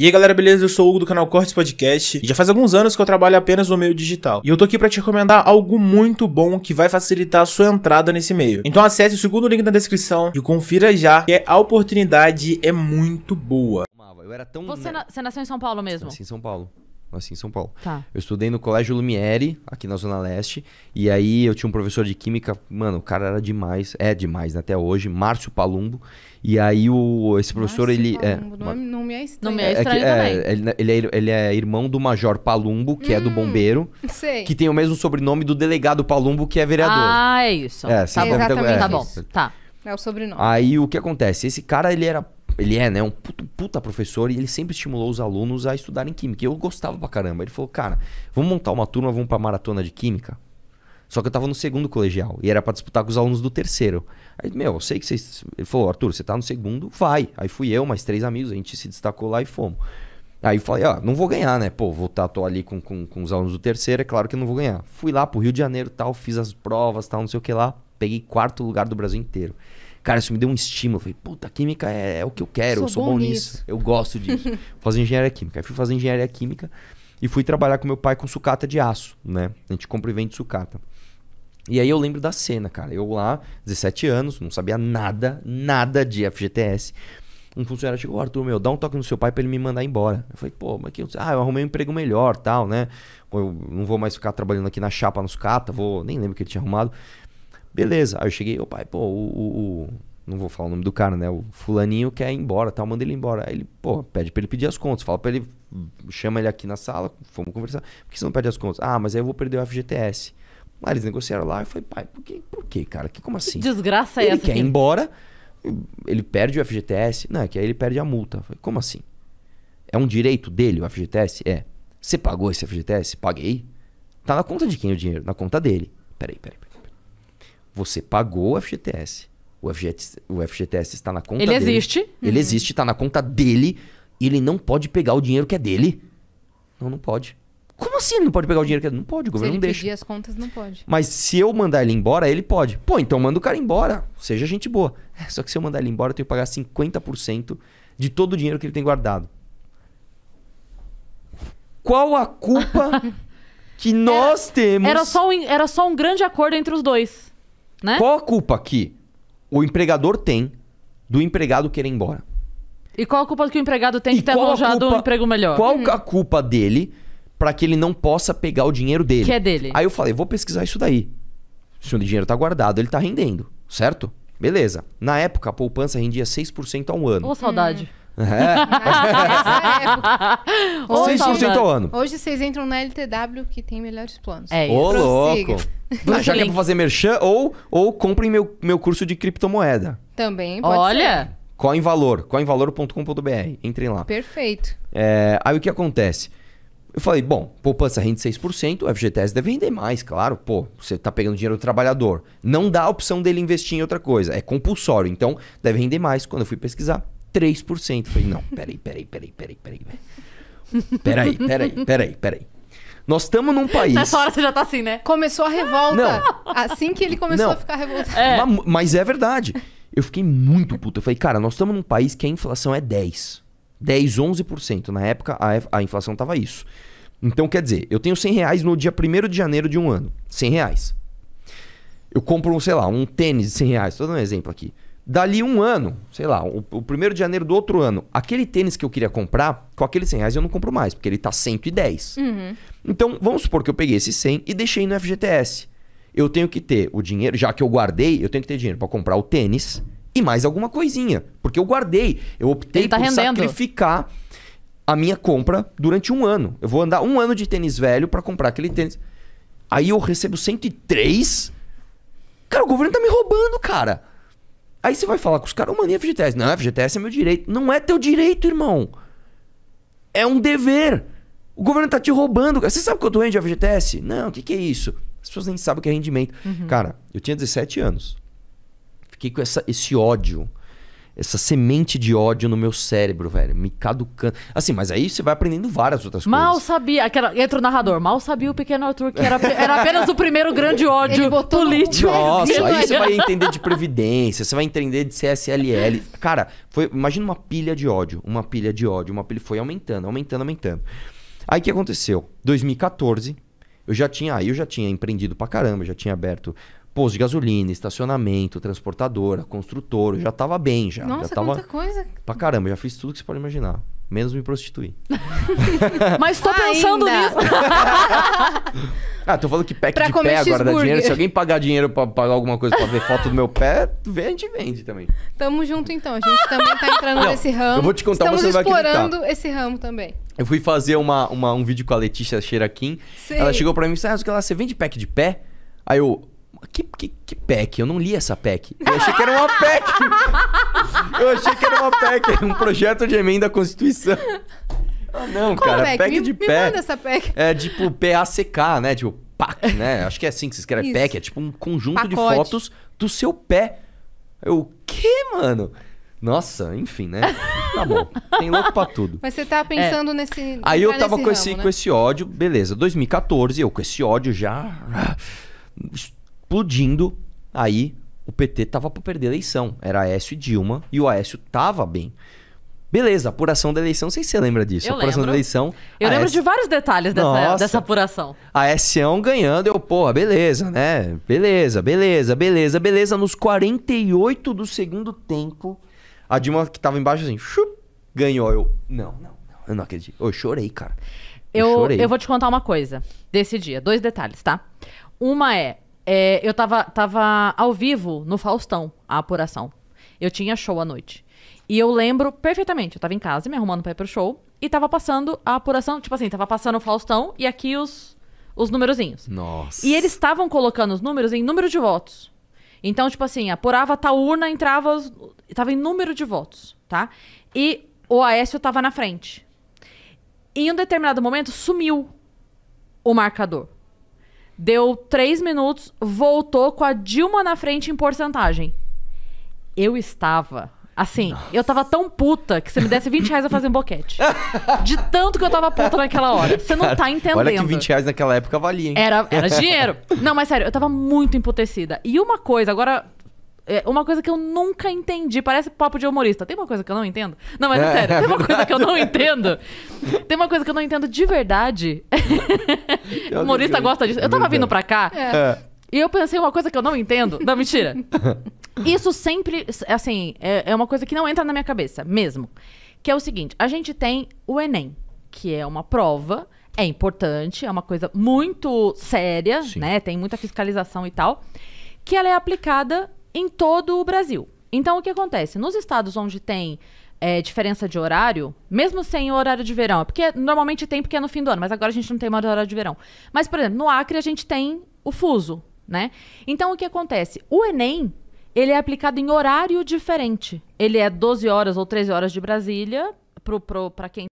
E aí galera, beleza? Eu sou o Hugo do canal Cortes Podcast e já faz alguns anos que eu trabalho apenas no meio digital. E eu tô aqui para te recomendar algo muito bom que vai facilitar a sua entrada nesse meio. Então acesse o segundo link na descrição e confira já, que a oportunidade é muito boa. Eu era tão... Você, na... Você nasceu em São Paulo mesmo? Sim, em São Paulo nasci em São Paulo. Tá. Eu estudei no Colégio Lumiere, aqui na Zona Leste, e aí eu tinha um professor de química, mano, o cara era demais, é demais né, até hoje, Márcio Palumbo. E aí o esse professor, Márcio ele é, Palumbo, é, não, é estranho. Não me é, é estranho é, é, ele, é, ele é irmão do Major Palumbo, que hum, é do hum, bombeiro, sei. que tem o mesmo sobrenome do delegado Palumbo, que é vereador. Ah, é isso. É, tá bom. Tá bom. Tá. É o sobrenome. Aí o que acontece? Esse cara, ele era ele é, né, um puta, puta, professor e ele sempre estimulou os alunos a estudarem química. eu gostava pra caramba. Ele falou, cara, vamos montar uma turma, vamos pra maratona de química. Só que eu tava no segundo colegial e era para disputar com os alunos do terceiro. Aí, meu, eu sei que vocês. Ele falou, Arthur, você tá no segundo? Vai. Aí fui eu, mais três amigos, a gente se destacou lá e fomos. Aí falei, ó, ah, não vou ganhar, né? Pô, vou estar tá, tô ali com, com, com os alunos do terceiro, é claro que eu não vou ganhar. Fui lá pro Rio de Janeiro tal, fiz as provas tal, não sei o que lá. Peguei quarto lugar do Brasil inteiro. Cara, isso me deu um estímulo. Eu falei, puta, química é, é o que eu quero, sou eu sou bom, bom nisso. nisso. eu gosto disso. vou fazer engenharia química. Aí fui fazer engenharia química e fui trabalhar com meu pai com sucata de aço, né? A gente compra e vende sucata. E aí eu lembro da cena, cara. Eu lá, 17 anos, não sabia nada, nada de FGTS. Um funcionário chegou, Arthur, meu, dá um toque no seu pai para ele me mandar embora. Eu falei, pô, mas que... Ah, eu arrumei um emprego melhor, tal, né? Eu não vou mais ficar trabalhando aqui na chapa, nos cata, vou... Nem lembro o que ele tinha arrumado. Beleza. Aí eu cheguei, o pai, pô, o, o, o, Não vou falar o nome do cara, né? O fulaninho quer ir embora, tal, manda ele embora. Aí ele, pô, pede pra ele pedir as contas. Fala pra ele, chama ele aqui na sala, fomos conversar. Por que você não pede as contas? Ah, mas aí eu vou perder o FGTS. Aí eles negociaram lá, eu falei, pai, por que, por que cara? Que, como assim? desgraça é ele é essa? Ele quer ir embora, ele perde o FGTS. Não, é que aí ele perde a multa. falei, como assim? É um direito dele o FGTS? É. Você pagou esse FGTS? Paguei. Tá na conta de quem o dinheiro? Na conta dele. Peraí, peraí, peraí. Você pagou o FGTS. O FGTS, o FGTS está na conta ele dele. Ele existe. Ele uhum. existe, está na conta dele. Ele não pode pegar o dinheiro que é dele. Não, não pode. Como assim ele não pode pegar o dinheiro que é dele? Não pode, o governo não deixa. Se ele pedir as contas, não pode. Mas se eu mandar ele embora, ele pode. Pô, então manda o cara embora. Seja gente boa. É, só que se eu mandar ele embora, eu tenho que pagar 50% de todo o dinheiro que ele tem guardado. Qual a culpa que nós era, temos? Era só, um, era só um grande acordo entre os dois né? Qual a culpa que o empregador tem do empregado querer ir embora? E qual a culpa que o empregado tem de ter alojado culpa- um emprego melhor? Qual uhum. a culpa dele pra que ele não possa pegar o dinheiro dele? Que é dele. Aí eu falei, vou pesquisar isso daí. Se o dinheiro tá guardado, ele tá rendendo, certo? Beleza. Na época, a poupança rendia 6% ao ano. Ô, saudade. Hum. É, Ah, essa é época. Ô, 6% ao ano. Hoje vocês entram na LTW que tem melhores planos. É isso. Ô, louco já que é pra fazer merchan, ou, ou comprem meu, meu curso de criptomoeda. Também pode Olha! Ser. Coinvalor, coinvalor.com.br. Entrem lá. Perfeito. É, aí o que acontece? Eu falei, bom, poupança rende 6%, o FGTS deve render mais, claro. Pô, você está pegando dinheiro do trabalhador. Não dá a opção dele investir em outra coisa, é compulsório. Então, deve render mais. Quando eu fui pesquisar, 3%. falei, não, peraí, peraí, peraí, peraí, peraí. Peraí, peraí, peraí, peraí. peraí. Nós estamos num país. Nessa hora você já tá assim, né? Começou a revolta. Não. Assim que ele começou Não. a ficar revoltado. É. Mas, mas, é verdade. Eu fiquei muito puto. Eu falei, cara, nós estamos num país que a inflação é 10. 10, 11%. Na época, a, a inflação tava isso. Então, quer dizer, eu tenho 100 reais no dia 1 de janeiro de um ano. 100 reais. Eu compro, sei lá, um tênis de 100 reais. Estou dando um exemplo aqui. Dali um ano, sei lá, o, o primeiro de janeiro do outro ano, aquele tênis que eu queria comprar, com aqueles 100 reais eu não compro mais, porque ele tá 110. Uhum. Então, vamos supor que eu peguei esse 100 e deixei no FGTS. Eu tenho que ter o dinheiro, já que eu guardei, eu tenho que ter dinheiro para comprar o tênis e mais alguma coisinha. Porque eu guardei, eu optei tá por rendendo. sacrificar a minha compra durante um ano. Eu vou andar um ano de tênis velho para comprar aquele tênis. Aí eu recebo 103. Cara, o governo tá me roubando, cara. Aí você vai falar com os caras, oh, mania FGTS. Não, FGTS é meu direito. Não é teu direito, irmão. É um dever. O governo tá te roubando. Você sabe quanto rende a FGTS? Não, o que, que é isso? As pessoas nem sabem o que é rendimento. Uhum. Cara, eu tinha 17 anos. Fiquei com essa, esse ódio essa semente de ódio no meu cérebro, velho. Me caducando. Assim, mas aí você vai aprendendo várias outras mal coisas. Mal sabia. Aquela, entra o narrador. Mal sabia o pequeno Arthur que era, era apenas o primeiro grande ódio político. No... Nossa, aí você vai entender de Previdência, você vai entender de CSLL. Cara, foi, imagina uma pilha de ódio. Uma pilha de ódio. Uma pilha. Foi aumentando, aumentando, aumentando. Aí o que aconteceu? 2014. Eu já tinha, aí eu já tinha empreendido pra caramba, já tinha aberto posto de gasolina, estacionamento, transportadora, construtor, já tava bem já. Nossa, já tava quanta coisa. Pra caramba, já fiz tudo que você pode imaginar. Menos me prostituir. Mas tô pensando nisso. ah, tô falando que pack pra de pé agora dá dinheiro. Se alguém pagar dinheiro pra pagar alguma coisa pra ver foto do meu pé, vê, a gente vende também. Tamo junto então. A gente também tá entrando Não, nesse ramo. Eu vou te contar, Estamos você vai explorando esse ramo também. Eu fui fazer uma, uma um vídeo com a Letícia Cheiraquim. Ela chegou pra mim e disse, assim, ah, você vende pack de pé? Aí eu, que, que, que PEC? Eu não li essa PEC. Eu achei que era uma PEC. Eu achei que era uma PEC, um projeto de emenda à Constituição. Ah, não, Qual cara, PEC, PEC me, de me pé. essa PEC. É tipo PACK, né? Tipo PAC, né? Acho que é assim que se escreve PEC, é tipo um conjunto Pacote. de fotos do seu pé. Eu, quê, mano? Nossa, enfim, né? Tá bom. Tem louco pra tudo. Mas você tá pensando é. nesse. Aí eu tava com, ramo, esse, né? com esse ódio, beleza. 2014, eu com esse ódio já. Ah, explodindo, aí o PT tava para perder a eleição. Era Aécio e Dilma e o Aécio tava bem. Beleza, apuração da eleição, não sei se você lembra disso. Eu apuração lembro. da eleição. Eu lembro S... de vários detalhes dessa, dessa apuração. A Sião ganhando, eu, porra, beleza, né? Beleza, beleza, beleza, beleza. Nos 48 do segundo tempo, a Dilma que tava embaixo assim, chup, ganhou. Eu, não, não, não, eu não acredito. Eu chorei, cara. Eu, eu, chorei. eu vou te contar uma coisa desse dia. Dois detalhes, tá? Uma é, é, eu tava, tava ao vivo no Faustão, a apuração. Eu tinha show à noite. E eu lembro perfeitamente, eu tava em casa me arrumando pra ir pro show e tava passando a apuração, tipo assim, tava passando o Faustão e aqui os, os numerozinhos. Nossa. E eles estavam colocando os números em número de votos. Então, tipo assim, apurava tal urna, entrava. tava em número de votos, tá? E o Aécio tava na frente. Em um determinado momento, sumiu o marcador. Deu três minutos, voltou com a Dilma na frente em porcentagem. Eu estava. Assim, Nossa. eu tava tão puta que se me desse 20 reais a fazer um boquete. De tanto que eu tava puta naquela hora. Você não tá entendendo. Olha que 20 reais naquela época valia, hein? Era, era dinheiro. Não, mas sério, eu tava muito emputecida. E uma coisa, agora é uma coisa que eu nunca entendi. Parece papo de humorista. Tem uma coisa que eu não entendo? Não, mas é, é sério. tem uma coisa que eu não entendo. Tem uma coisa que eu não entendo de verdade. humorista gosta disso. Eu tava vindo pra cá. É. É. E eu pensei uma coisa que eu não entendo. Não, mentira. Isso sempre, assim, é, é uma coisa que não entra na minha cabeça, mesmo. Que é o seguinte: a gente tem o Enem, que é uma prova, é importante, é uma coisa muito séria, Sim. né? Tem muita fiscalização e tal. Que ela é aplicada em todo o Brasil. Então, o que acontece? Nos estados onde tem é, diferença de horário, mesmo sem o horário de verão, é porque normalmente tem porque é no fim do ano, mas agora a gente não tem mais horário de verão. Mas, por exemplo, no Acre a gente tem o fuso, né? Então, o que acontece? O Enem, ele é aplicado em horário diferente. Ele é 12 horas ou 13 horas de Brasília, para quem